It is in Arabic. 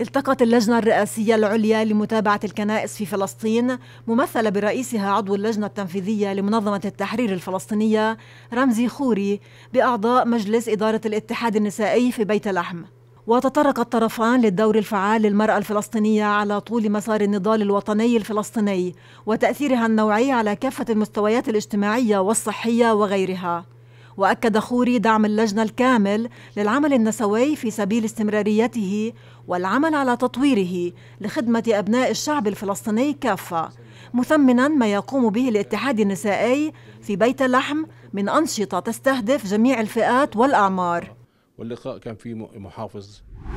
التقت اللجنة الرئاسية العليا لمتابعة الكنائس في فلسطين ممثلة برئيسها عضو اللجنة التنفيذية لمنظمة التحرير الفلسطينية رمزي خوري بأعضاء مجلس إدارة الاتحاد النسائي في بيت لحم وتطرق الطرفان للدور الفعال للمرأة الفلسطينية على طول مسار النضال الوطني الفلسطيني وتأثيرها النوعي على كافة المستويات الاجتماعية والصحية وغيرها وأكد خوري دعم اللجنة الكامل للعمل النسوي في سبيل استمراريته والعمل على تطويره لخدمة أبناء الشعب الفلسطيني كافة مثمنا ما يقوم به الاتحاد النسائي في بيت لحم من أنشطة تستهدف جميع الفئات والأعمار واللقاء كان فيه محافظ